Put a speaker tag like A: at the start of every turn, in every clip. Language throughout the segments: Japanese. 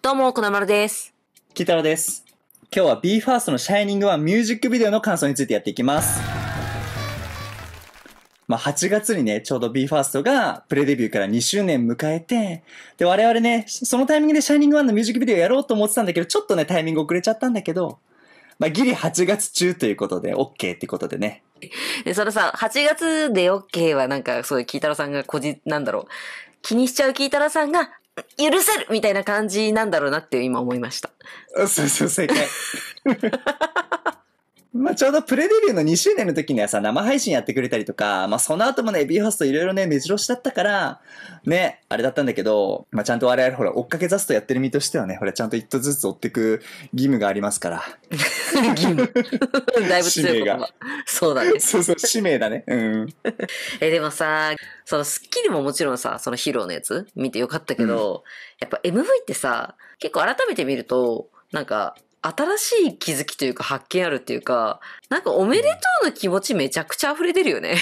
A: どうも、こなまるです。
B: キタロです。今日は BE:FIRST の Shining One ミュージックビデオの感想についてやっていきます。まあ、8月にね、ちょうど BE:FIRST がプレデビューから2周年迎えて、で、我々ね、そのタイミングで Shining One のミュージックビデオやろうと思ってたんだけど、ちょっとね、タイミング遅れちゃったんだけど、まあ、ギリ8月中ということで、OK ってことでね。で、そのさ、8月
A: で OK はなんか、そういうキータロさんがこじ、なんだろう。気にしちゃうキータロさんが、許せるみたいな感じなんだろうなって今思いました。
B: そうそう、正解。まあ、ちょうどプレデビューの2周年の時にはさ、生配信やってくれたりとか、まあ、その後もね、ビーホストいろいろね、目白押しだったから、ね、あれだったんだけど、まあ、ちゃんと我々ほら、追っかけ雑とやってる身としてはね、ほら、ちゃんと一途ずつ追ってく義務がありますから。義
A: 務 だいぶ強い言葉。
B: そうだね。そうそう、使命だね。うん。
A: え、でもさ、その、スッキリももちろんさ、そのヒーローのやつ見てよかったけど、うん、やっぱ MV ってさ、結構改めて見ると、なんか、新しい気づきというか発見あるっていうか、なんかおめでとうの気持ちめちゃくちゃ溢れてるよね。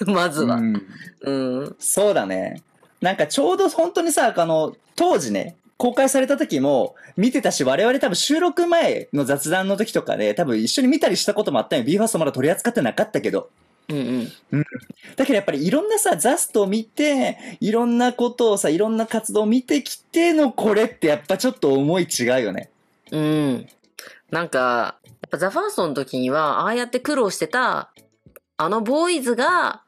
A: ま
B: ずは、うん。うん。そうだね。なんかちょうど本当にさ、あの、当時ね、公開された時も見てたし、我々多分収録前の雑談の時とかね、多分一緒に見たりしたこともあったよ。BE:FIRST まだ取り扱ってなかったけど。うんうんうん、だけどやっぱりいろんなさ、ザストを見て、いろんなことをさ、いろんな活動を見てきてのこれってやっぱちょっと思い違うよね。うん。なんか、や
A: っぱザ・ファーストの時には、ああやって苦労してた、あのボーイズが、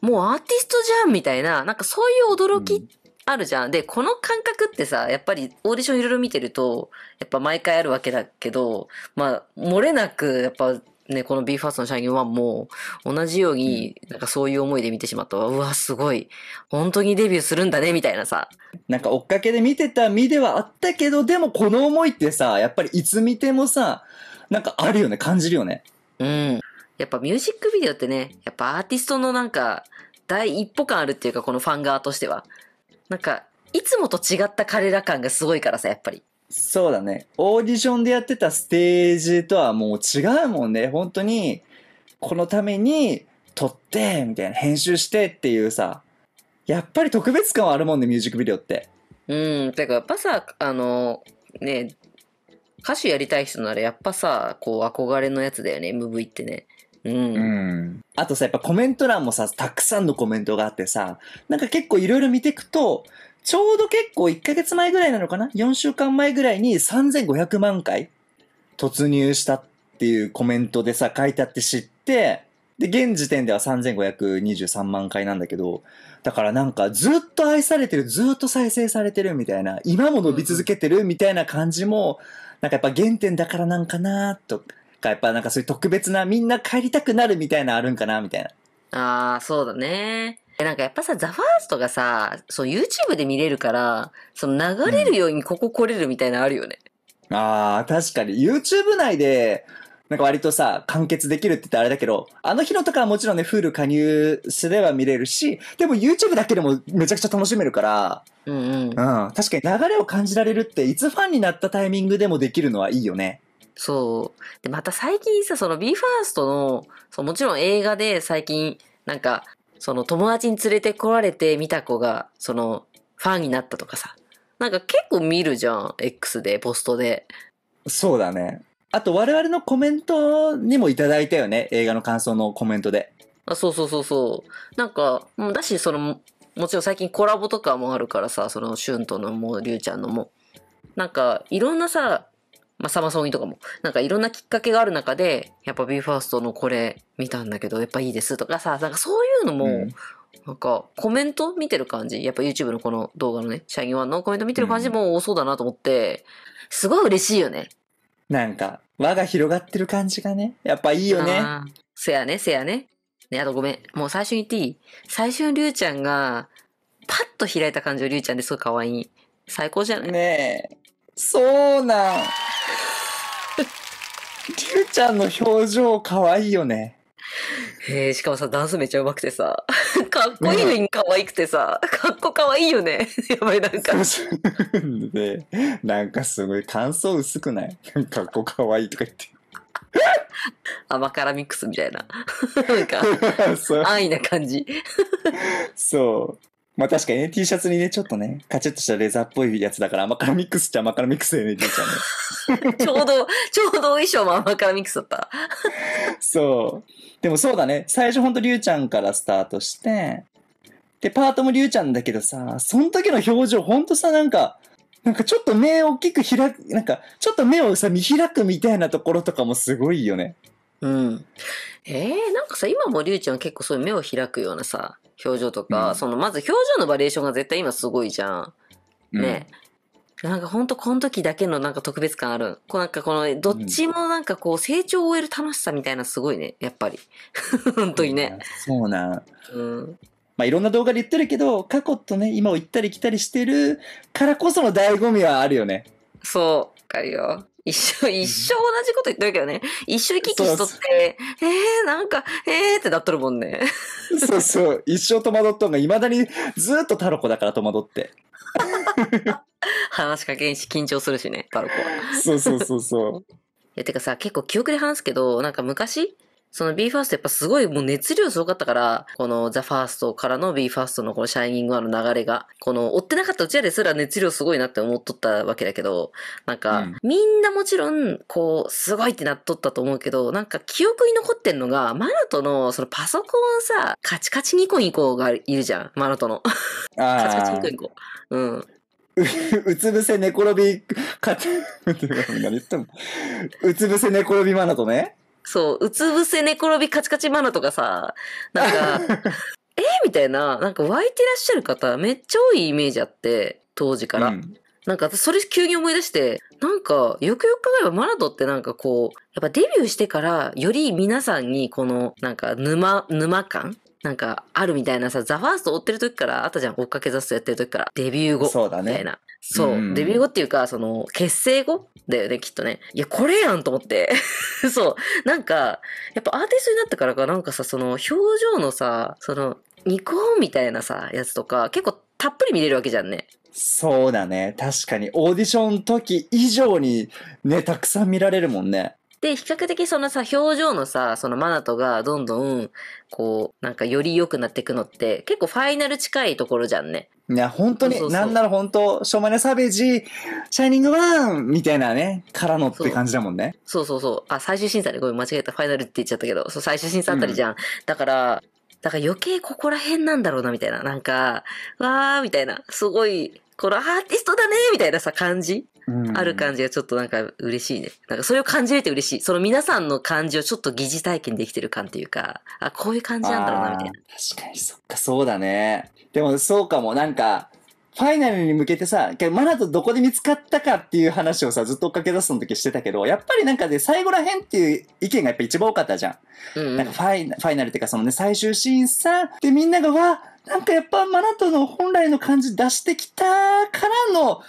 A: もうアーティストじゃんみたいな、なんかそういう驚きあるじゃん。うん、で、この感覚ってさ、やっぱりオーディションいろいろ見てると、やっぱ毎回あるわけだけど、まあ、漏れなく、やっぱね、この BE:FIRST の社員はもう同じように、なんかそういう
B: 思いで見てしまったわ。うわ、すごい。本当にデビューするんだね、みたいなさ。なんか追っかけで見てた身ではあったけど、でもこの思いってさ、やっぱりいつ見てもさ、なんかあるよね、感じるよね。うん。やっぱミュージックビデオってね、やっぱアーティストのなん
A: か、第一歩感あるっていうか、このファン側としては。なんか、いつもと違った
B: 彼ら感がすごいからさ、やっぱり。そうだね。オーディションでやってたステージとはもう違うもんね。本当に、このために撮って、みたいな、編集してっていうさ、やっぱり特別感はあるもんね、ミュージックビデオって。
A: うん、てかやっぱさ、あの、ね、歌手やりたい人ならやっぱさ、
B: こう憧れのやつだよね、MV ってね。うん、うん、あとさやっぱコメント欄もさたくさんのコメントがあってさなんか結構いろいろ見てくとちょうど結構1ヶ月前ぐらいなのかな ?4 週間前ぐらいに3500万回突入したっていうコメントでさ、書いてあって知って、で、現時点では3523万回なんだけど、だからなんかずっと愛されてる、ずっと再生されてるみたいな、今も伸び続けてるみたいな感じも、なんかやっぱ原点だからなんかなとか、やっぱなんかそういう特別なみんな帰りたくなるみたいなあるんかなみたいな。
A: ああ、そうだね。なんかやっぱさ、ザファーストがさ、そう YouTube で見れるから、その
B: 流れるようにここ来れるみたいなのあるよね。うん、ああ、確かに。YouTube 内で、なんか割とさ、完結できるって言ったらあれだけど、あの日のとかはもちろんね、フール加入すれば見れるし、でも YouTube だけでもめちゃくちゃ楽しめるから、うん、うん、うん。確かに流れを感じられるって、いつファンになったタイミングでもできるのはいいよね。そう。で、また最近さ、その BE:FIRST の、そうもちろん映画で最近、なんか、
A: その友達に連れてこられて見た子が、その、ファンになったとかさ。
B: なんか結構見るじゃん。X で、ポストで。そうだね。あと我々のコメントにもいただいたよね。映画の感想のコメントで。あそうそうそうそう。なんか、だし、その、もちろん最近コラボとかもあるからさ、その、シュンとのも、
A: りゅうちゃんのも。なんか、いろんなさ、まあ、サマソニとかも、なんかいろんなきっかけがある中で、やっぱビーファーストのこれ見たんだけど、やっぱいいですとかさ、なんかそういうのも、なんかコメント見てる感じ、やっぱ YouTube のこの動画のね、シャインワンのコメント見てる感じも多そうだなと思って、すごい嬉しいよね。
B: なんか、輪が広がってる感じがね、やっぱいいよね。
A: せやね、せやね。ね、あとごめん。もう最初に言っていい最初にりゅうちゃんが、パッと開いた感じのりゅうちゃんですごい可愛い。最高じゃないねえ。そうなん。
B: りゅうちゃんの表情可愛いよね。
A: へえ、しかもさ、ダンスめっちゃ上手くてさ、かっこいいのにわいくてさ、かっこかわいいよね。やばい、なんか。
B: で、なんかすごい感想薄くない かっこかわいとか言って。甘辛ミックスみたいな。
A: なんか、安易な感じ。
B: そう。まあ確かにね、T シャツにね、ちょっとね、カチッとしたレザーっぽいやつだから、甘辛ミックスっちゃ甘辛ミックスだよね、じいちゃ
A: んね。ちょうど、ちょうど衣装も甘辛ミックスだった。
B: そう。でもそうだね、最初ほんとりゅうちゃんからスタートして、で、パートもりゅうちゃんだけどさ、その時の表情ほんとさ、なんか、なんかちょっと目を大きく開く、なんか、ちょっと目をさ、見開くみたいなところとかもすごいよね。うん。
A: えー、なんかさ、今もりゅうちゃん結構そういう目を開くようなさ、表情とか、うん、そのまず表情のバリエーションが絶対今すごいじゃん。ね。うん、なんかほんとこの時だけのなんか特別感ある。こうなんかこの、どっちもなんかこう成長を終える楽しさみたいなすごいね、やっぱり。本当にね。
B: そうな。うん。まあ、いろんな動画で言ってるけど、過去とね、今を行ったり来たりしてるからこその醍醐味はあるよね。そう、わかるよ。
A: 一生、一生同じこと言ってるけどね。一生生き生きしとって、えー、なんか、えーってなっとるもんね。
B: そうそう。一生戸惑っとんが、いまだにずっとタロコだから戸惑って。
A: 話しかけんし、緊張するしね、タロコは。そうそう
B: そうそう。いや、てかさ、結構記
A: 憶で話すけど、なんか昔、その BE:FIRST やっぱすごいもう熱量すごかったから、この THEFIRST からの BE:FIRST のこの SHINING の流れが、この追ってなかったうちらですら熱量すごいなって思っとったわけだけど、なんか、うん、みんなもちろん、こう、すごいってなっとったと思うけど、なんか記憶に残ってんのが、マナトのそのパソコンさ、カチカチニコニコがいるじゃん、マナトの。カチカチニコニコ。うん。うつぶせ寝転び、チ、う
B: つぶせ寝転びマナトね。
A: そう、うつ伏せ寝転びカチカチマナとかさ、なんか、えみたいな、なんか湧いてらっしゃる方めっちゃ多いイメージあって、当時から。うん、なんか私それ急に思い出して、なんかよくよく考えればマナドってなんかこう、やっぱデビューしてからより皆さんにこのなんか沼、沼感なんかあるみたいなさ、ザ・ファースト追ってる時からあったじゃん、追っかけ雑誌やってる時から。デビュー後。そうだね。みたいな。そう、デビュー後っていうか、その、結成後だよね、きっとね。いや、これやんと思って。そう。なんか、やっぱアーティストになってからか、なんかさ、その、表情のさ、その、ニコーンみたいなさ、やつとか、結構たっぷり見れるわけじゃんね。
B: そうだね。確かに、オーディション時以上に、ね、たくさん見られるもんね。
A: で、比較的そのさ、表情のさ、そのマナトがどんどん、こう、なんかより良くなっていくのって、結構ファイナル近いところじゃんね。
B: いや、本当に、そうなんなら本当、ショーマネサベージ、シャイニングワンみたいなね、からのって感じだもんね。そうそうそう。あ、最
A: 終審査で、ね、ごめん、間違えた。ファイナルって言っちゃったけど、そう、最終審査あたりじゃん。うん、だから、だから余計ここら辺なんだろうな、みたいな。なんか、わー、みたいな。すごい、このアーティストだね、みたいなさ、感じ。ある感じがちょっとなんか嬉しいね。なんかそれを感じれて嬉しい。その皆
B: さんの感じをちょっと疑似体験できてる感っていうか、あ、こういう感じなんだろうな、みたいな。確かに、そっか、そうだね。でもそうかも、なんか、ファイナルに向けてさ、マナとどこで見つかったかっていう話をさ、ずっと追っかけ出すの時してたけど、やっぱりなんかね、最後らへんっていう意見がやっぱ一番多かったじゃん。うん、うん、なんかファイナファイナルっていうかそのね、最終審査でみんなが、わ、なんかやっぱマナとの本来の感じ出してきたからの、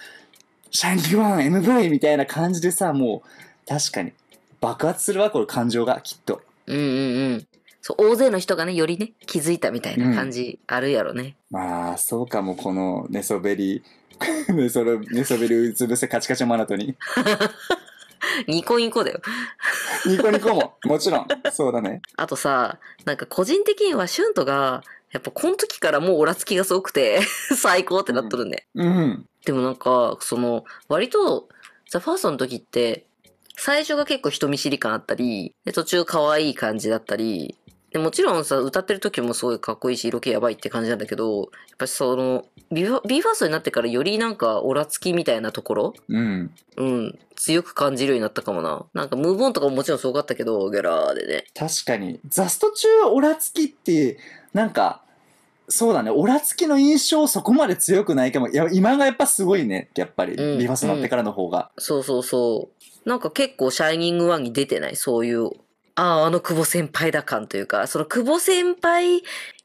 B: シャンキワン MV みたいな感じでさ、もう、確かに、爆発するわ、これ感情が、きっと。うんうんうん。そう、大勢の人がね、よりね、気づいたみたいな感じ、あるやろね。うん、まあ、そうかも、この寝そべり、寝そ寝そべりうつ伏せカチカチマナトに。
A: ニコニコだよ ニ
B: コニコも、もちろん。そうだね。
A: あとさ、なんか個人的にはシュントが、やっぱこの時からもうオラつきがすごくて 最高ってなっとるね。うん。うん、でもなんか、その、割と、ザ・ファーストの時って、最初が結構人見知り感あったり、で途中可愛い感じだったり、でもちろんさ、歌ってる時もすごいかっこいいし、色気やばいって感じなんだけど、やっぱその、b ファーストになってからよりなんか、オラつきみたいなところうん。うん。強く感じるようになったかもな。なんか、ムーブオンとかももちろんすご
B: かったけど、ゲラーでね。確かに。ザスト中はオラつきって、なんか、そうだね、オラつきの印象そこまで強くないけど、いや今がやっぱすごいねやっぱり、うん、リファスになってからの方が、うん、そうそうそう。なんか結構シャイニングワンに出てない
A: そういう、ああ、あの久保先輩だ感というか、その久保先輩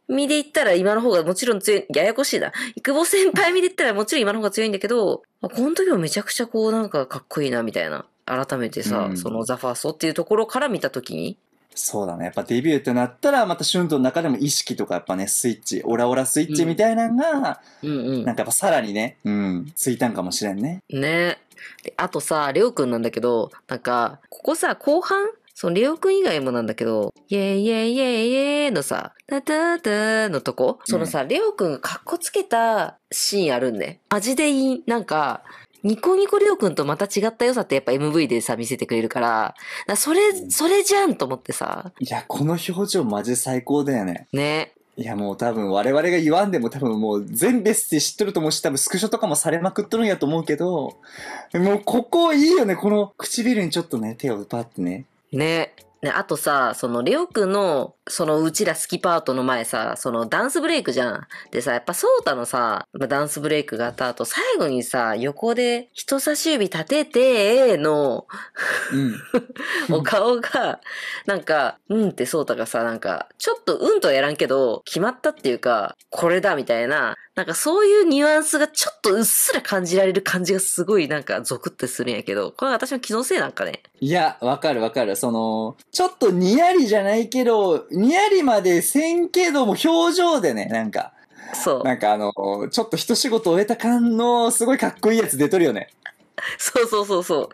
A: 身で言ったら今の方がもちろん強い、ややこしいな。久保先輩身で言ったらもちろん今の方が強いんだけど、こ
B: の時はめちゃくちゃこうなんかかっこいいなみたいな。改めてさ、うん、そのザ・ファーストっていうところから見た時に、そうだね。やっぱデビューってなったら、また春闘の中でも意識とかやっぱね、スイッチ、オラオラスイッチみたいなのが、うんうんなんかやっぱさらにね、うん、ついたんかもしれんね。ねであとさ、レオくんなんだけど、なんか、ここさ、後半
A: そのレオくん以外もなんだけど、イェイイェイイェイイェイのさ、タタタのとこ、そのさ、レオくんがかっこつけたシーンあるんね。マジでいい。なんか、ニコニコりょうくんとまた違った良さってやっぱ MV でさ、見せてくれるから、からそれ、
B: それじゃんと思ってさ。いや、この表情マジ最高だよね。ね。いやもう多分我々が言わんでも多分もう全ベスって知っとると思うし多分スクショとかもされまくっとるんやと思うけど、もうここいいよね、この唇にちょっとね、手をパってね。
A: ね。ね、あとさ、そのレオくんのそのうちら好きパートの前さ、そのダンスブレイクじゃん。でさ、やっぱソータのさ、ダンスブレイクがあった後、最後にさ、横で人差し指立てて、の、うん、お顔が、なんか、うんってソータがさ、なんか、ちょっとうんとはやらんけど、決まったっていうか、これだみたいな、なんかそういうニュアンスがちょっとうっすら感じられる感じがすごいなんかゾクってするんやけど、これ私の気のせいなんかね。
B: いや、わかるわかる。その、ちょっとにやりじゃないけど、にやりまでせんけども、表情でね、なんか。そう。なんかあの、ちょっと一仕事終えた感の、すごいかっこいいやつ出とるよね。
A: そうそうそうそう。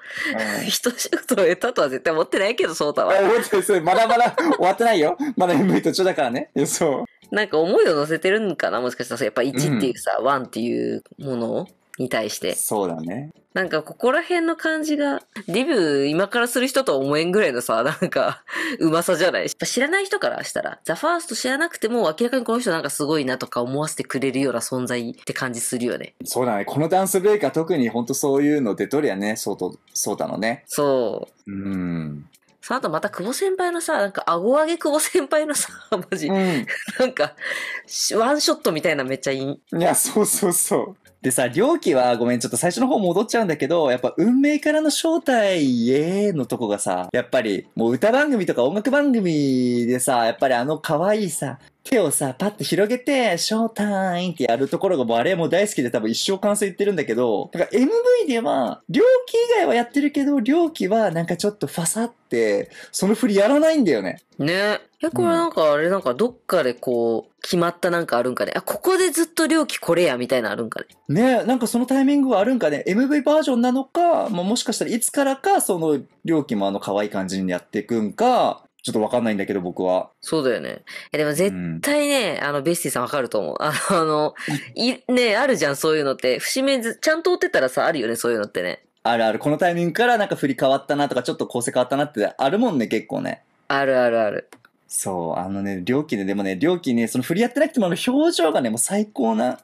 A: 一仕事終えたとは絶対思ってないけど、そう
B: たは。思ってそれまだまだ終わってないよ。まだ MV 途中だからね。そ
A: う。なんか思いを乗せてるんかなもしかしたらやっぱ1っていうさ、うん、1っていうものに対して。そうだね。なんかここら辺の感じが、デビュー今からする人とは思えんぐらいのさ、なんか、うまさじゃない知らない人からしたら、ザ・ファースト知らなくても明らかにこの人なんか
B: すごいなとか思わせてくれるような存在って感じするよね。そうだね。このダンスブレイクは特に本当そういうの出とりゃね、そうと、そうだのね。そう。うん。その後
A: また久保先輩の
B: さ、なんか顎上げ久保先輩のさ、マジ、うん、なんか、ワンショットみたいなめっちゃいい。いや、そうそうそう。でさ、両奇はごめん、ちょっと最初の方戻っちゃうんだけど、やっぱ運命からの正体へのとこがさ、やっぱりもう歌番組とか音楽番組でさ、やっぱりあの可愛いさ、手をさ、パッと広げて、ショータイムってやるところがもうあれも大好きで多分一生完成言ってるんだけど、だから MV では、両機以外はやってるけど、両機はなんかちょっとファサって、その振りやらないんだよね。
A: ね。いや、これなんかあれなんかどっかでこう、決まったなんかあるんかね。あ、ここでずっと料金これやみたいなあるんか
B: ね。ねなんかそのタイミングはあるんかね。MV バージョンなのか、まあ、もしかしたらいつからかその料金もあの可愛い感じにやっていくんか、ちょっとわかんないんだけど、僕は。そうだよね。え、でも絶対ね、うん、あの、ベステ
A: ィさんわかると思う。あの、あの、い、ね、あるじゃん、そういうのって。節目ず、ちゃんと追ってたらさ、あ
B: るよね、そういうのってね。あるある。このタイミングからなんか振り変わったなとか、ちょっと構成変わったなってあるもんね、結構ね。あるあるある。そう、あのね、料金ね、でもね、料金ね、その振り合ってなくてもあの表情がね、もう最高な。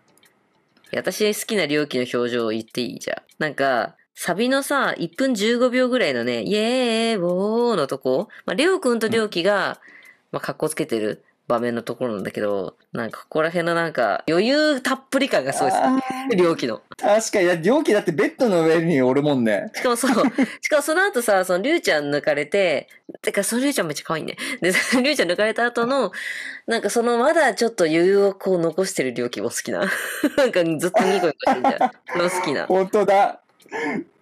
B: 私好きな料金の表情を言っていいじゃん。
A: なんか、サビのさ、1分15秒ぐらいのね、イエーイ、ウォーのとこ、まあ、りょうくんとりょうきが、まあ、格好つけてる場面のところなんだけど、なんかここら辺のなんか余裕たっぷり感がすごいですうきの。
B: 確かに、うきだってベッドの上におるもんね。
A: しかもそう、しかもその後さ、そのりゅうちゃん抜かれて、てかそのりゅうちゃんめっちゃ可愛いね。で、りゅうちゃん抜かれた後の、なんかそのまだちょっと余裕をこう残してるりょうきも好きな。なんかずっとニコニコしてるじゃん。の 好きな。本当だ。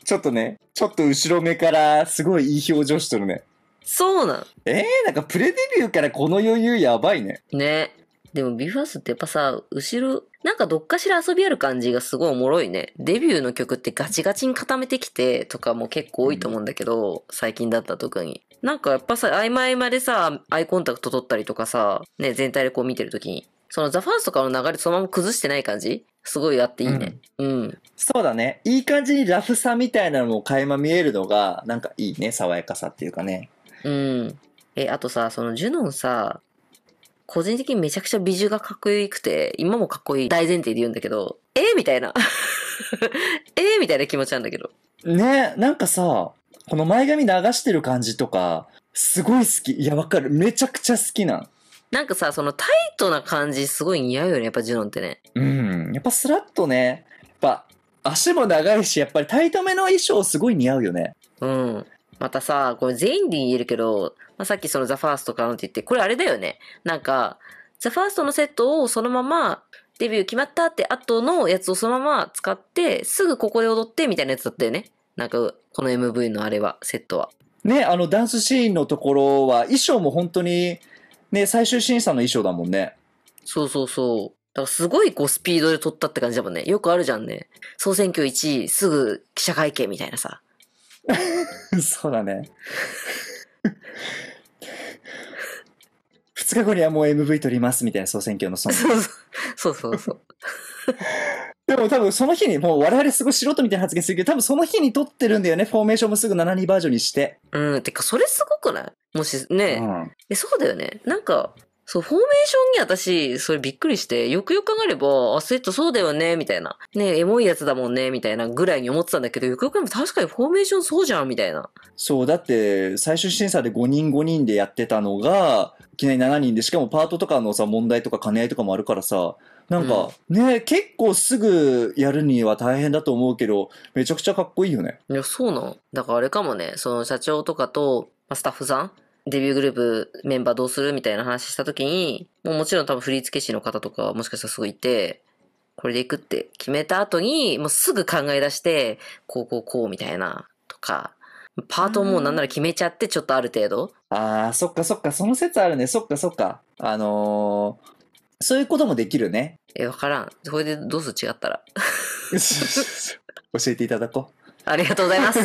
B: ちょっとね、ちょっと後ろ目からすごいいい表情してるね。そうなんえー、なんかプレデビューからこの余裕やばいね。ね。でもビファース
A: ってやっぱさ、後ろ、なんかどっかしら遊びある感じがすごいおもろいね。デビューの曲ってガチガチに固めてきてとかも結構多いと思うんだけど、うん、最近だった特に。なんかやっぱさ、曖昧合間でさ、アイコンタクト取ったりとかさ、ね、全体でこう見てるときに、そのザ・フ
B: ァーストからの流れそのまま崩してない感じすごいあっていいね。うん。うん、そうだね。いい感じにラフさみたいなのも垣間見えるのが、なんかいいね。爽やかさっていうかね。うん。え、あとさ、そのジュノンさ、個人的にめちゃくちゃ美女がかっこよ
A: くて、今もかっこいい大前提で言うんだけど、えみたいな。えみたいな気持ちなんだけど。
B: ねなんかさ、この前髪流してる感じとか、すごい好き。いや、わかる。めちゃくちゃ好きなん。
A: なんかさ、そのタイトな感じすごい
B: 似合うよね、やっぱジュノンってね。うん。やっぱスラッとね、やっぱ足も長いし、やっぱりタイトめの衣装すごい似合うよね。うん。またさ、これ全員で言えるけど、
A: まあ、さっきそのザ・ファーストからのって言って、これあれだよね。なんか、ザ・ファーストのセットをそのままデビュー決まったって後のやつをそのまま使って、すぐここで踊ってみたいなやつだったよね。なんか、この MV のあれは、セットは。
B: ね、あのダンスシーンのところは、衣装も本当に、ね、最終審査の衣装だもんね。そうそう
A: そう。だからすごいこうスピードで撮ったって感じだもんね。よくあるじゃんね。総選挙1位、す
B: ぐ記者会見みたいなさ。そうだね。2日後にはもう MV 撮りますみたいな総選挙のその。そうそうそうそう。でも多分その日にもう我々すごい素人みたいな発言するけど、多分その日に撮ってるんだよね。フォーメーションもすぐ72バージョンにして。うん、てかそれすごくないもし
A: ね、うん、え、そうだよね。なんか、そう、フォーメーションに私、それびっくりして、よくよく考えれば、アスリットそうだよね、みたいな。ね、エモいやつだもんね、みたいなぐらいに思ってたんだけど、よくよく考えれば確かにフォーメーションそうじゃん、みたいな。
B: そう、だって、最終審査で5人5人でやってたのが、いきなり7人で、しかもパートとかのさ、問題とか兼ね合いとかもあるからさ、なんか、うん、ね、結構すぐやるには大変だと思うけど、めちゃくちゃかっこいいよね。
A: いや、そうなん。だからあれかもね、その社長とかと、スタッフさんデビューグループメンバーどうするみたいな話した時に、もうもちろん多分振付師の方とかもしかしたらすごいいて、これで行くって決めた後に、もうすぐ考え出して、こうこうこうみたいな、とか、パートもなんなら決めちゃって、ちょっとある程度。
B: ああ、そっかそっか、その説あるね、そっかそっか。あのー、そういうこともできるね。え、わからん。それでどうする違ったら。教えていただこう。
A: ありがとうございます。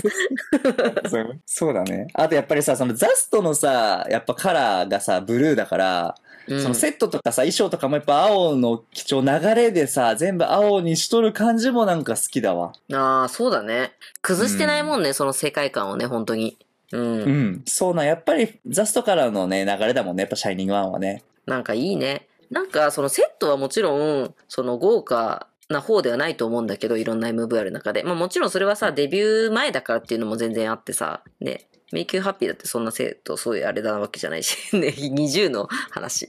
B: そうだね。あとやっぱりさ、そのザストのさ、やっぱカラーがさ、ブルーだから、うん、そのセットとかさ、衣装とかもやっぱ青の貴重流れでさ、全部青にしとる感じもなんか好きだわ。
A: ああ、そうだね。崩してないもんね、うん、その世界観をね、本当に。うん。うん。そうな、やっぱり
B: ザストからのね、流れだもんね、やっぱシャイニングワンはね。
A: なんかいいね。なんかそのセットはもちろん、その豪華な方ではないと思うんだけど、いろんな MV ある中で。まあもちろんそれはさ、デビュー前だからっていうのも全然あってさ、ね、迷宮ハッピーだってそんな生徒、そういうあれなわけじゃないし、ね、20の話。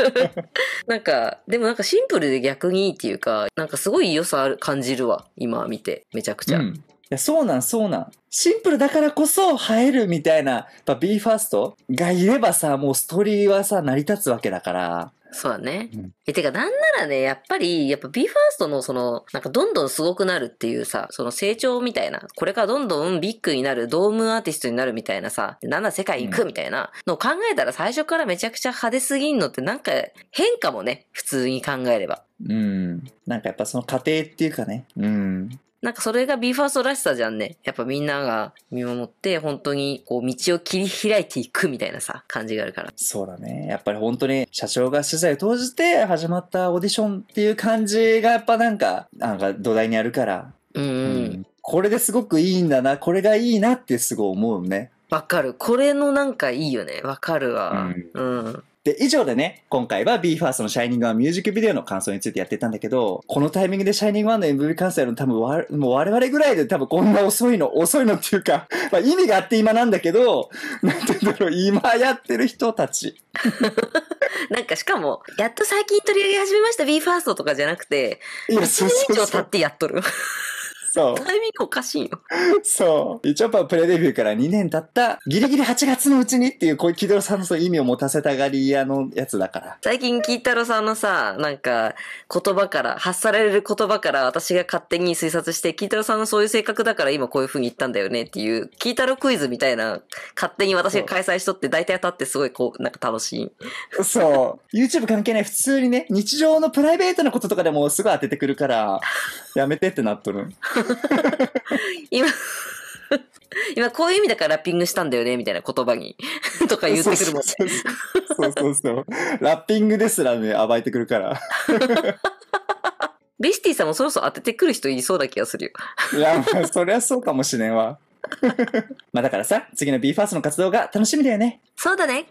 A: なんか、でもなんかシンプルで逆にいいっていうか、なんかすごい良さある感じるわ、今見て、めちゃく
B: ちゃ。うんいや、そうなん、そうなん。シンプルだからこそ映えるみたいな、やっぱ BE:FIRST がいればさ、もうストーリーはさ、成り立つわけだから。
A: そうだね。うん、え、てか、なんならね、やっぱり、やっぱ BE:FIRST のその、なんかどんどんすごくなるっていうさ、その成長みたいな、これからどんどんビッグになる、ドームアーティストになるみたいなさ、なんだ世界行くみたいなのを考えたら最初からめちゃくちゃ派手すぎんのってなんか変かもね、普通に考えれば。
B: うん。なんかやっぱその過程っていうかね、うん。
A: なんかそれが BE:FIRST らしさじゃんね。やっぱみんなが見守って、本当にこう道を切り開いてい
B: くみたいなさ、感じがあるから。そうだね。やっぱり本当に社長が取材を投じて始まったオーディションっていう感じがやっぱなんか、なんか土台にあるから。うん、うん、うん。これですごくいいんだな、これがいいなってすごい思うね。わかる。これのなんかいいよね。わかるわ。うん、うんで、以上でね、今回は BE:FIRST の s h i n i n g One ミュージックビデオの感想についてやってたんだけど、このタイミングで SHINING1 の MV やるの多分わ、もう我々ぐらいで多分こんな遅いの、遅いのっていうか、まあ意味があって今なんだけど、なんて言うんだろう、今やってる人たち。なんかしかも、
A: やっと最近取り上げ始めました BE:FIRST とかじゃなくて、1年以上経ってやっとる。そう。タイミン
B: グおかしいよ。そう。一応、プレデビューから2年経った、ギリギリ8月のうちにっていう、こういうキドロさんの意味を持たせたがり屋のやつだから。
A: 最近、キ太郎さんのさ、なんか、言葉から、発される言葉から私が勝手に推察して、キ太郎さんのそういう性格だから今こういう風に言ったんだよねっていう、キ太郎クイズみたいな、勝手に私が開催しと
B: って大体当たってすごいこう、なんか楽しい。そう。YouTube 関係ない、普通にね、日常のプライベートなこととかでもすごい当ててくるから、やめてってなっとる今、今こういう意味だ
A: からラッピングしたんだよね、みたいな言葉に とか言ってくるもんね。
B: そうそうそう。ラッピングですらね、暴いてくるから。
A: ベシティさんもそろそろ当ててくる人いそうな気がするよ。
B: いや、まあ、そりゃそうかもしれんわ。まあだからさ、次の BE:FIRST の活動が楽しみだよね。そうだね。